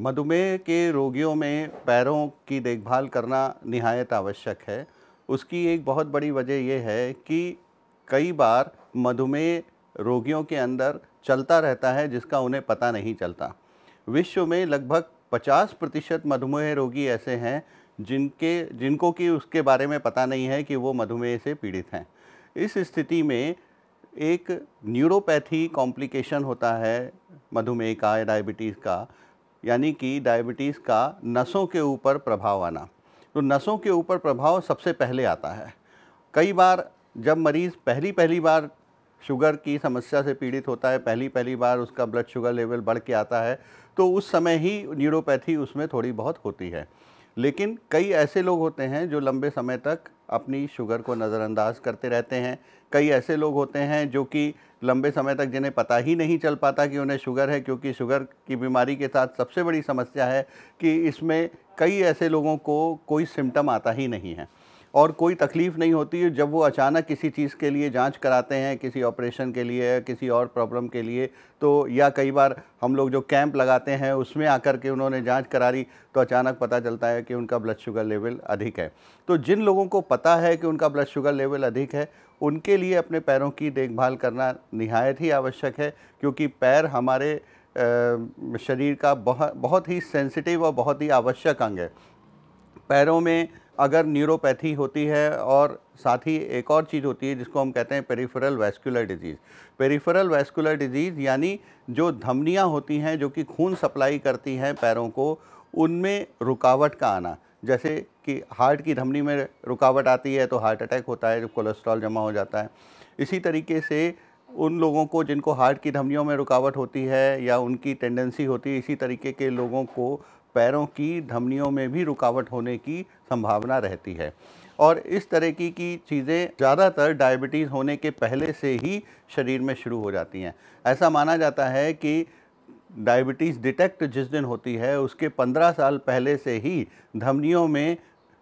मधुमेह के रोगियों में पैरों की देखभाल करना निहायत आवश्यक है उसकी एक बहुत बड़ी वजह यह है कि कई बार मधुमेह रोगियों के अंदर चलता रहता है जिसका उन्हें पता नहीं चलता विश्व में लगभग 50 प्रतिशत मधुमेह रोगी ऐसे हैं जिनके जिनको कि उसके बारे में पता नहीं है कि वो मधुमेह से पीड़ित हैं इस स्थिति में एक न्यूरोपैथी कॉम्प्लिकेशन होता है मधुमेह का या डायबिटीज़ का यानी कि डायबिटीज़ का नसों के ऊपर प्रभाव आना तो नसों के ऊपर प्रभाव सबसे पहले आता है कई बार जब मरीज़ पहली पहली बार शुगर की समस्या से पीड़ित होता है पहली पहली बार उसका ब्लड शुगर लेवल बढ़ के आता है तो उस समय ही न्यूरोपैथी उसमें थोड़ी बहुत होती है लेकिन कई ऐसे लोग होते हैं जो लंबे समय तक अपनी शुगर को नज़रअंदाज करते रहते हैं कई ऐसे लोग होते हैं जो कि लंबे समय तक जिन्हें पता ही नहीं चल पाता कि उन्हें शुगर है क्योंकि शुगर की बीमारी के साथ सबसे बड़ी समस्या है कि इसमें कई ऐसे लोगों को कोई सिम्टम आता ही नहीं है और कोई तकलीफ़ नहीं होती है जब वो अचानक किसी चीज़ के लिए जांच कराते हैं किसी ऑपरेशन के लिए किसी और प्रॉब्लम के लिए तो या कई बार हम लोग जो कैंप लगाते हैं उसमें आकर के उन्होंने जांच करा ली तो अचानक पता चलता है कि उनका ब्लड शुगर लेवल अधिक है तो जिन लोगों को पता है कि उनका ब्लड शुगर लेवल अधिक है उनके लिए अपने पैरों की देखभाल करना नहायत ही आवश्यक है क्योंकि पैर हमारे शरीर का बहुत बहुत ही सेंसिटिव और बहुत ही आवश्यक अंग है पैरों में अगर न्यूरोपैथी होती है और साथ ही एक और चीज़ होती है जिसको हम कहते हैं peripheral vascular disease peripheral vascular disease यानी जो धमनियाँ होती हैं जो कि खून सप्लाई करती हैं पैरों को उनमें रुकावट का आना जैसे कि हार्ट की धमनी में रुकावट आती है तो हार्ट अटैक होता है जब कोलेस्ट्रॉल जमा हो जाता है इसी तरीके से उन लोगों को जिनको हार्ट की धमनियों में रुकावट होती है या उनकी टेंडेंसी होती है इसी तरीके के लोगों को पैरों की धमनियों में भी रुकावट होने की संभावना रहती है और इस तरह की की चीज़ें ज़्यादातर डायबिटीज़ होने के पहले से ही शरीर में शुरू हो जाती हैं ऐसा माना जाता है कि डायबिटीज़ डिटेक्ट जिस दिन होती है उसके 15 साल पहले से ही धमनियों में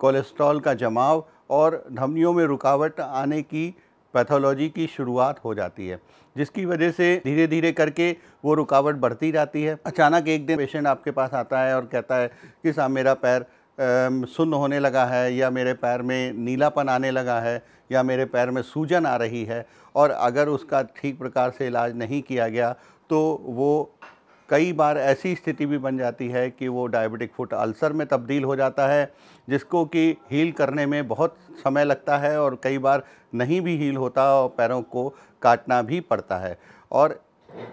कोलेस्ट्रॉल का जमाव और धमनियों में रुकावट आने की पैथोलॉजी की शुरुआत हो जाती है जिसकी वजह से धीरे धीरे करके वो रुकावट बढ़ती जाती है अचानक एक दिन पेशेंट आपके पास आता है और कहता है कि साहब मेरा पैर सुन्न होने लगा है या मेरे पैर में नीलापन आने लगा है या मेरे पैर में सूजन आ रही है और अगर उसका ठीक प्रकार से इलाज नहीं किया गया तो वो कई बार ऐसी स्थिति भी बन जाती है कि वो डायबिटिक फुट अल्सर में तब्दील हो जाता है जिसको कि हील करने में बहुत समय लगता है और कई बार नहीं भी हील होता और पैरों को काटना भी पड़ता है और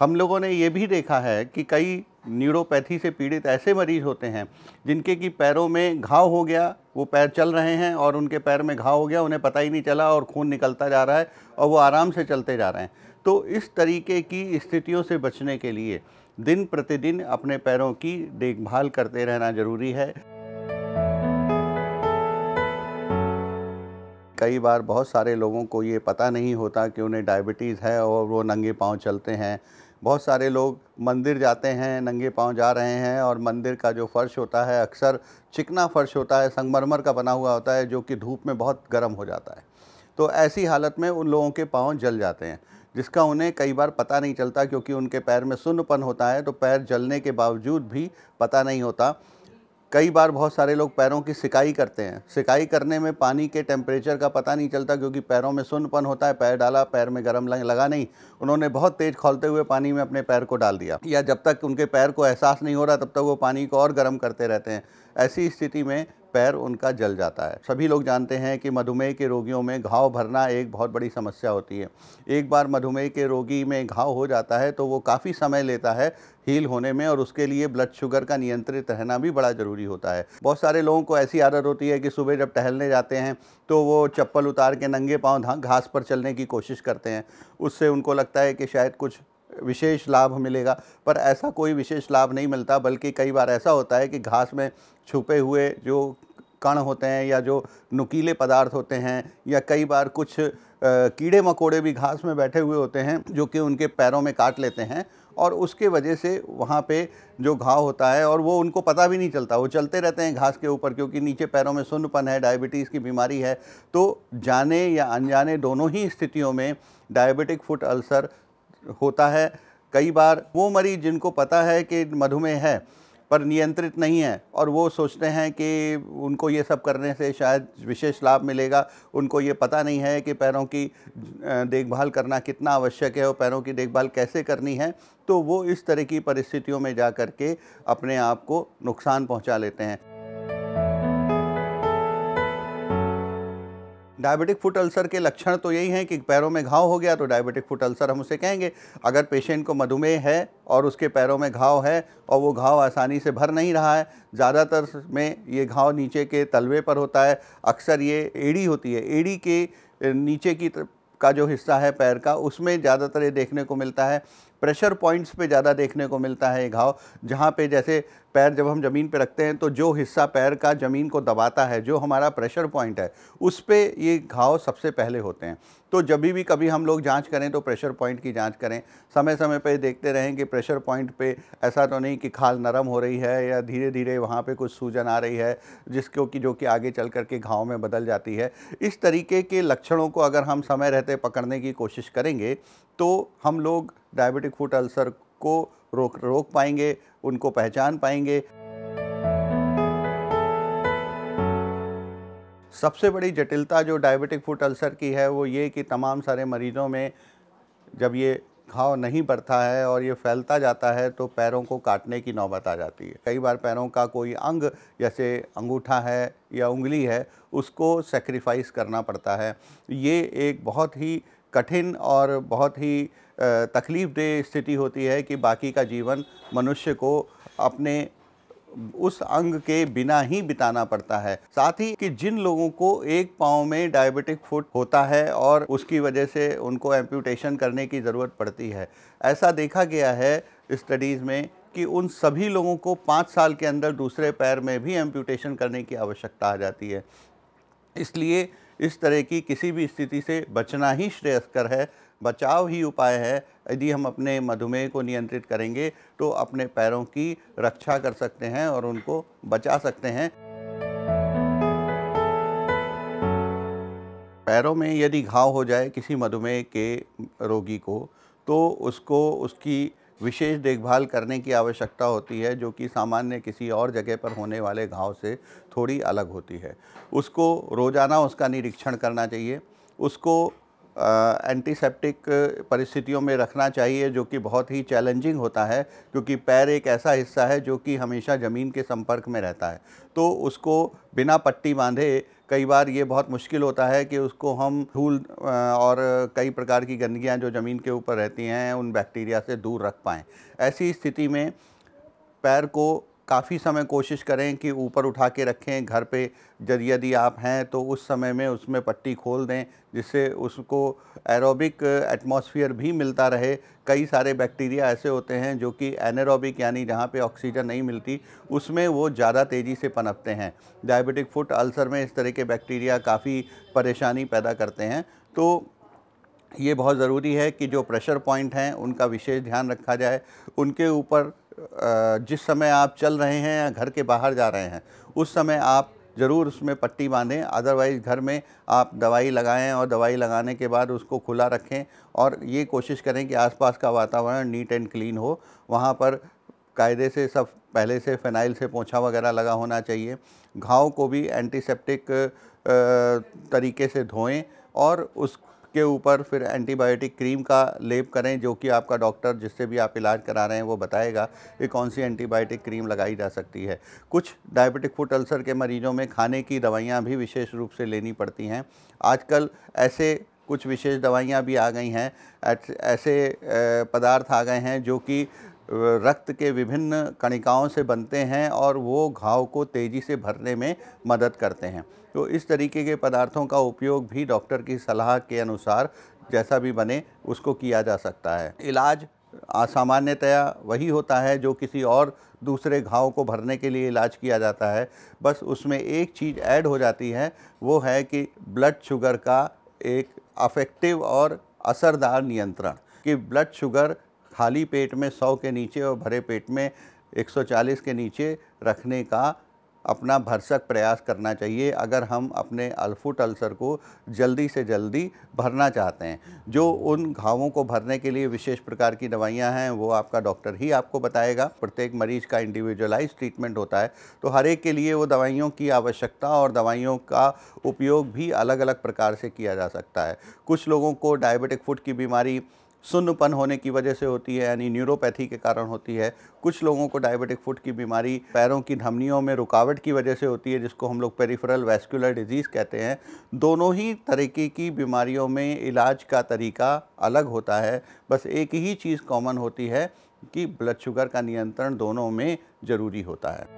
हम लोगों ने ये भी देखा है कि कई न्यूरोपैथी से पीड़ित ऐसे मरीज होते हैं जिनके कि पैरों में घाव हो गया वो पैर चल रहे हैं और उनके पैर में घाव हो गया उन्हें पता ही नहीं चला और खून निकलता जा रहा है और वो आराम से चलते जा रहे हैं तो इस तरीके की स्थितियों से बचने के लिए दिन प्रतिदिन अपने पैरों की देखभाल करते रहना ज़रूरी है कई बार बहुत सारे लोगों को ये पता नहीं होता कि उन्हें डायबिटीज़ है और वो नंगे पाँव चलते हैं बहुत सारे लोग मंदिर जाते हैं नंगे पाँव जा रहे हैं और मंदिर का जो फ़र्श होता है अक्सर चिकना फ़र्श होता है संगमरमर का बना हुआ होता है जो कि धूप में बहुत गर्म हो जाता है तो ऐसी हालत में उन लोगों के पाँव जल जाते हैं जिसका उन्हें कई बार पता नहीं चलता क्योंकि उनके पैर में सुन्नपन होता है तो पैर जलने के बावजूद भी पता नहीं होता कई बार बहुत सारे लोग पैरों की सिकाई करते हैं सिकाई करने में पानी के टेम्परेचर का पता नहीं चलता क्योंकि पैरों में सुन्नपन होता है पैर डाला पैर में गर्म लगा नहीं उन्होंने बहुत तेज़ खोलते हुए पानी में अपने पैर को डाल दिया या जब तक उनके पैर को एहसास नहीं हो रहा तब तक वो पानी को और गर्म करते रहते हैं ऐसी स्थिति में पैर उनका जल जाता है सभी लोग जानते हैं कि मधुमेह के रोगियों में घाव भरना एक बहुत बड़ी समस्या होती है एक बार मधुमेह के रोगी में घाव हो जाता है तो वो काफ़ी समय लेता है हील होने में और उसके लिए ब्लड शुगर का नियंत्रित रहना भी बड़ा ज़रूरी होता है बहुत सारे लोगों को ऐसी आदत होती है कि सुबह जब टहलने जाते हैं तो वो चप्पल उतार के नंगे पाँव घास पर चलने की कोशिश करते हैं उससे उनको लगता है कि शायद कुछ विशेष लाभ मिलेगा पर ऐसा कोई विशेष लाभ नहीं मिलता बल्कि कई बार ऐसा होता है कि घास में छुपे हुए जो कण होते हैं या जो नुकीले पदार्थ होते हैं या कई बार कुछ कीड़े मकोड़े भी घास में बैठे हुए होते हैं जो कि उनके पैरों में काट लेते हैं और उसके वजह से वहाँ पे जो घाव होता है और वो उनको पता भी नहीं चलता वो चलते रहते हैं घास के ऊपर क्योंकि नीचे पैरों में सुन्नपन है डायबिटीज़ की बीमारी है तो जाने या अनजाने दोनों ही स्थितियों में डायबिटिक फुट अल्सर होता है कई बार वो मरीज जिनको पता है कि मधुमेह है पर नियंत्रित नहीं है और वो सोचते हैं कि उनको ये सब करने से शायद विशेष लाभ मिलेगा उनको ये पता नहीं है कि पैरों की देखभाल करना कितना आवश्यक है और पैरों की देखभाल कैसे करनी है तो वो इस तरह की परिस्थितियों में जा कर के अपने आप को नुकसान पहुंचा लेते हैं डायबिटिक फुट अल्सर के लक्षण तो यही हैं कि पैरों में घाव हो गया तो डायबिटिक फुट अल्सर हम उसे कहेंगे अगर पेशेंट को मधुमेह है और उसके पैरों में घाव है और वो घाव आसानी से भर नहीं रहा है ज़्यादातर में ये घाव नीचे के तलवे पर होता है अक्सर ये एड़ी होती है एड़ी के नीचे की का जो हिस्सा है पैर का उसमें ज़्यादातर ये देखने को मिलता है प्रेशर पॉइंट्स पे ज़्यादा देखने को मिलता है ये घाव जहाँ पे जैसे पैर जब हम ज़मीन पे रखते हैं तो जो हिस्सा पैर का ज़मीन को दबाता है जो हमारा प्रेशर पॉइंट है उस पर ये घाव सबसे पहले होते हैं तो जब भी कभी हम लोग जांच करें तो प्रेशर पॉइंट की जांच करें समय समय पर देखते रहें कि प्रेशर पॉइंट पे ऐसा तो नहीं कि खाल नरम हो रही है या धीरे धीरे वहाँ पे कुछ सूजन आ रही है जिसको कि जो कि आगे चल कर के घाव में बदल जाती है इस तरीके के लक्षणों को अगर हम समय रहते पकड़ने की कोशिश करेंगे तो हम लोग डायबिटिक फूट अल्सर को रोक रोक पाएंगे उनको पहचान पाएंगे सबसे बड़ी जटिलता जो डायबिटिक फूट अल्सर की है वो ये कि तमाम सारे मरीज़ों में जब ये घाव नहीं बढ़ता है और ये फैलता जाता है तो पैरों को काटने की नौबत आ जाती है कई बार पैरों का कोई अंग जैसे अंगूठा है या उंगली है उसको सेक्रीफाइस करना पड़ता है ये एक बहुत ही कठिन और बहुत ही तकलीफ़ दे स्थिति होती है कि बाकी का जीवन मनुष्य को अपने उस अंग के बिना ही बिताना पड़ता है साथ ही कि जिन लोगों को एक पाँव में डायबिटिक फुट होता है और उसकी वजह से उनको एम्प्यूटेशन करने की ज़रूरत पड़ती है ऐसा देखा गया है स्टडीज़ में कि उन सभी लोगों को पाँच साल के अंदर दूसरे पैर में भी एम्प्यूटेशन करने की आवश्यकता आ जाती है इसलिए इस तरह की किसी भी स्थिति से बचना ही श्रेयस्कर है बचाव ही उपाय है यदि हम अपने मधुमेह को नियंत्रित करेंगे तो अपने पैरों की रक्षा कर सकते हैं और उनको बचा सकते हैं पैरों में यदि घाव हो जाए किसी मधुमेह के रोगी को तो उसको उसकी विशेष देखभाल करने की आवश्यकता होती है जो कि सामान्य किसी और जगह पर होने वाले घाव से थोड़ी अलग होती है उसको रोज़ाना उसका निरीक्षण करना चाहिए उसको एंटीसेप्टिक परिस्थितियों में रखना चाहिए जो कि बहुत ही चैलेंजिंग होता है क्योंकि पैर एक ऐसा हिस्सा है जो कि हमेशा ज़मीन के संपर्क में रहता है तो उसको बिना पट्टी बांधे कई बार ये बहुत मुश्किल होता है कि उसको हम धूल और कई प्रकार की गंदगियाँ जो ज़मीन के ऊपर रहती हैं उन बैक्टीरिया से दूर रख पाएँ ऐसी स्थिति में पैर को काफ़ी समय कोशिश करें कि ऊपर उठा के रखें घर पे यदि यदि आप हैं तो उस समय में उसमें पट्टी खोल दें जिससे उसको एरोबिक एटमॉस्फेयर भी मिलता रहे कई सारे बैक्टीरिया ऐसे होते हैं जो कि एनरोबिक यानी जहाँ पे ऑक्सीजन नहीं मिलती उसमें वो ज़्यादा तेज़ी से पनपते हैं डायबिटिक फुट अल्सर में इस तरह के बैक्टीरिया काफ़ी परेशानी पैदा करते हैं तो ये बहुत ज़रूरी है कि जो प्रेशर पॉइंट हैं उनका विशेष ध्यान रखा जाए उनके ऊपर जिस समय आप चल रहे हैं या घर के बाहर जा रहे हैं उस समय आप ज़रूर उसमें पट्टी बांधें अदरवाइज़ घर में आप दवाई लगाएं और दवाई लगाने के बाद उसको खुला रखें और ये कोशिश करें कि आसपास का वातावरण नीट एंड क्लीन हो वहाँ पर कायदे से सब पहले से फ़िनाइल से पोछा वगैरह लगा होना चाहिए घाव को भी एंटीसेप्टिक तरीके से धोएं और उस उसके ऊपर फिर एंटीबायोटिक क्रीम का लेप करें जो कि आपका डॉक्टर जिससे भी आप इलाज करा रहे हैं वो बताएगा कि कौन सी एंटीबायोटिक क्रीम लगाई जा सकती है कुछ डायबिटिक फुट अल्सर के मरीजों में खाने की दवाइयाँ भी विशेष रूप से लेनी पड़ती हैं आजकल ऐसे कुछ विशेष दवाइयाँ भी आ गई हैं ऐसे पदार्थ आ गए हैं जो कि रक्त के विभिन्न कणिकाओं से बनते हैं और वो घाव को तेज़ी से भरने में मदद करते हैं तो इस तरीके के पदार्थों का उपयोग भी डॉक्टर की सलाह के अनुसार जैसा भी बने उसको किया जा सकता है इलाज सामान्यतया वही होता है जो किसी और दूसरे घाव को भरने के लिए इलाज किया जाता है बस उसमें एक चीज़ ऐड हो जाती है वो है कि ब्लड शुगर का एक अफेक्टिव और असरदार नियंत्रण कि ब्लड शुगर खाली पेट में 100 के नीचे और भरे पेट में 140 के नीचे रखने का अपना भरसक प्रयास करना चाहिए अगर हम अपने अल्फुट अल्सर को जल्दी से जल्दी भरना चाहते हैं जो उन घावों को भरने के लिए विशेष प्रकार की दवाइयां हैं वो आपका डॉक्टर ही आपको बताएगा प्रत्येक मरीज का इंडिविजुअलाइज ट्रीटमेंट होता है तो हर एक के लिए वो दवाइयों की आवश्यकता और दवाइयों का उपयोग भी अलग अलग प्रकार से किया जा सकता है कुछ लोगों को डायबिटिक फुट की बीमारी सुन्नपन होने की वजह से होती है यानी न्यूरोपैथी के कारण होती है कुछ लोगों को डायबिटिक फुट की बीमारी पैरों की धमनियों में रुकावट की वजह से होती है जिसको हम लोग पेरिफेरल वैस्कुलर डिजीज़ कहते हैं दोनों ही तरीके की बीमारियों में इलाज का तरीका अलग होता है बस एक ही चीज़ कॉमन होती है कि ब्लड शुगर का नियंत्रण दोनों में ज़रूरी होता है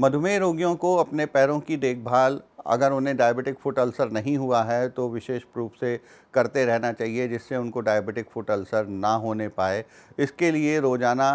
मधुमेह रोगियों को अपने पैरों की देखभाल अगर उन्हें डायबिटिक फुट अल्सर नहीं हुआ है तो विशेष रूप से करते रहना चाहिए जिससे उनको डायबिटिक फुट अल्सर ना होने पाए इसके लिए रोज़ाना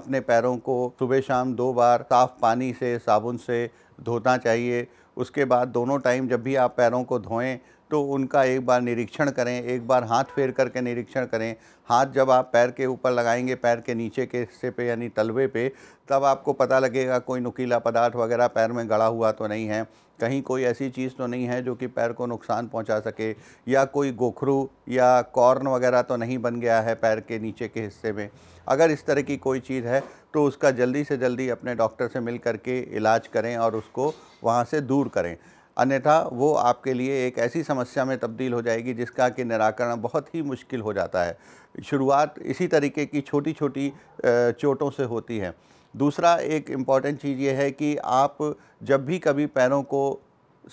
अपने पैरों को सुबह शाम दो बार साफ़ पानी से साबुन से धोना चाहिए उसके बाद दोनों टाइम जब भी आप पैरों को धोएं तो उनका एक बार निरीक्षण करें एक बार हाथ फेर करके निरीक्षण करें हाथ जब आप पैर के ऊपर लगाएंगे पैर के नीचे के हिस्से पे यानी तलवे पे तब आपको पता लगेगा कोई नुकीला पदार्थ वगैरह पैर में गड़ा हुआ तो नहीं है कहीं कोई ऐसी चीज़ तो नहीं है जो कि पैर को नुकसान पहुंचा सके या कोई गोखरू या कॉर्न वगैरह तो नहीं बन गया है पैर के नीचे के हिस्से में अगर इस तरह की कोई चीज़ है तो उसका जल्दी से जल्दी अपने डॉक्टर से मिल करके इलाज करें और उसको वहाँ से दूर करें अन्यथा वो आपके लिए एक ऐसी समस्या में तब्दील हो जाएगी जिसका कि निराकरण बहुत ही मुश्किल हो जाता है शुरुआत इसी तरीके की छोटी छोटी चोटों से होती है दूसरा एक इम्पॉर्टेंट चीज़ ये है कि आप जब भी कभी पैरों को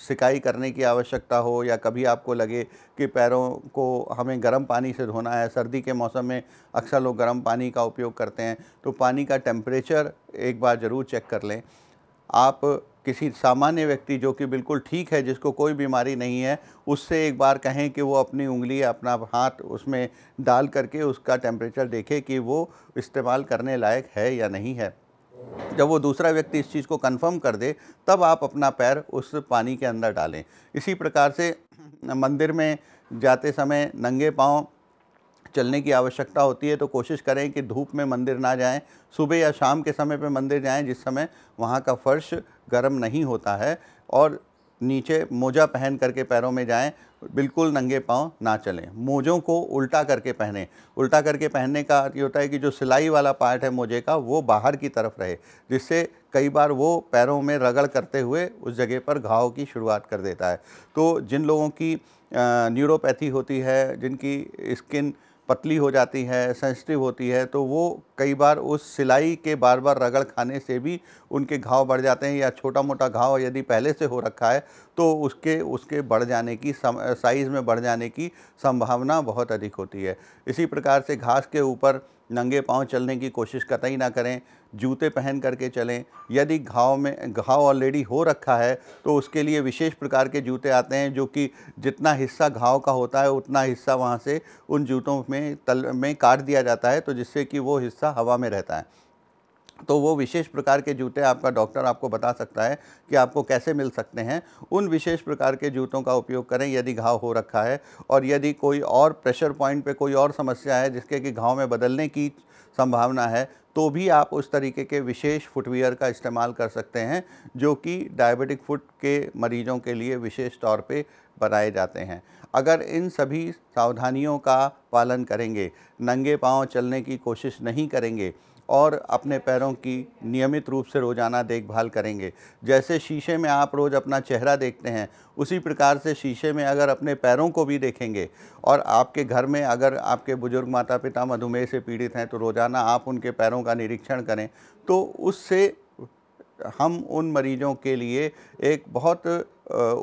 सिकाई करने की आवश्यकता हो या कभी आपको लगे कि पैरों को हमें गर्म पानी से धोना है सर्दी के मौसम में अक्सर लोग गर्म पानी का उपयोग करते हैं तो पानी का टेम्परेचर एक बार ज़रूर चेक कर लें आप किसी सामान्य व्यक्ति जो कि बिल्कुल ठीक है जिसको कोई बीमारी नहीं है उससे एक बार कहें कि वो अपनी उंगली अपना हाथ उसमें डाल करके उसका टेम्परेचर देखे कि वो इस्तेमाल करने लायक है या नहीं है जब वो दूसरा व्यक्ति इस चीज़ को कंफर्म कर दे तब आप अपना पैर उस पानी के अंदर डालें इसी प्रकार से मंदिर में जाते समय नंगे पाँव चलने की आवश्यकता होती है तो कोशिश करें कि धूप में मंदिर ना जाएं सुबह या शाम के समय पर मंदिर जाएं जिस समय वहाँ का फर्श गर्म नहीं होता है और नीचे मोजा पहन करके पैरों में जाएं बिल्कुल नंगे पाँव ना चलें मोजों को उल्टा करके पहने उल्टा करके पहनने का ये होता है कि जो सिलाई वाला पार्ट है मोजे का वो बाहर की तरफ रहे जिससे कई बार वो पैरों में रगड़ करते हुए उस जगह पर घाव की शुरुआत कर देता है तो जिन लोगों की न्यूरोपैथी होती है जिनकी स्किन पतली हो जाती है सेंसिटिव होती है तो वो कई बार उस सिलाई के बार बार रगड़ खाने से भी उनके घाव बढ़ जाते हैं या छोटा मोटा घाव यदि पहले से हो रखा है तो उसके उसके बढ़ जाने की साइज़ में बढ़ जाने की संभावना बहुत अधिक होती है इसी प्रकार से घास के ऊपर नंगे पाँव चलने की कोशिश कतई ना करें जूते पहन करके चलें यदि घाव में घाव ऑलरेडी हो रखा है तो उसके लिए विशेष प्रकार के जूते आते हैं जो कि जितना हिस्सा घाव का होता है उतना हिस्सा वहाँ से उन जूतों में तल में काट दिया जाता है तो जिससे कि वो हिस्सा हवा में रहता है तो वो विशेष प्रकार के जूते आपका डॉक्टर आपको बता सकता है कि आपको कैसे मिल सकते हैं उन विशेष प्रकार के जूतों का उपयोग करें यदि घाव हो रखा है और यदि कोई और प्रेशर पॉइंट पे कोई और समस्या है जिसके कि घाव में बदलने की संभावना है तो भी आप उस तरीके के विशेष फुटवियर का इस्तेमाल कर सकते हैं जो कि डायबिटिक फुट के मरीजों के लिए विशेष तौर पर बनाए जाते हैं अगर इन सभी सावधानियों का पालन करेंगे नंगे पाँव चलने की कोशिश नहीं करेंगे और अपने पैरों की नियमित रूप से रोज़ाना देखभाल करेंगे जैसे शीशे में आप रोज़ अपना चेहरा देखते हैं उसी प्रकार से शीशे में अगर अपने पैरों को भी देखेंगे और आपके घर में अगर आपके बुज़ुर्ग माता पिता मधुमेह से पीड़ित हैं तो रोज़ाना आप उनके पैरों का निरीक्षण करें तो उससे हम उन मरीजों के लिए एक बहुत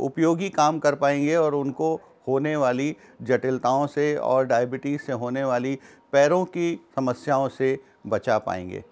उपयोगी काम कर पाएंगे और उनको होने वाली जटिलताओं से और डायबिटीज़ से होने वाली पैरों की समस्याओं से बचा पाएंगे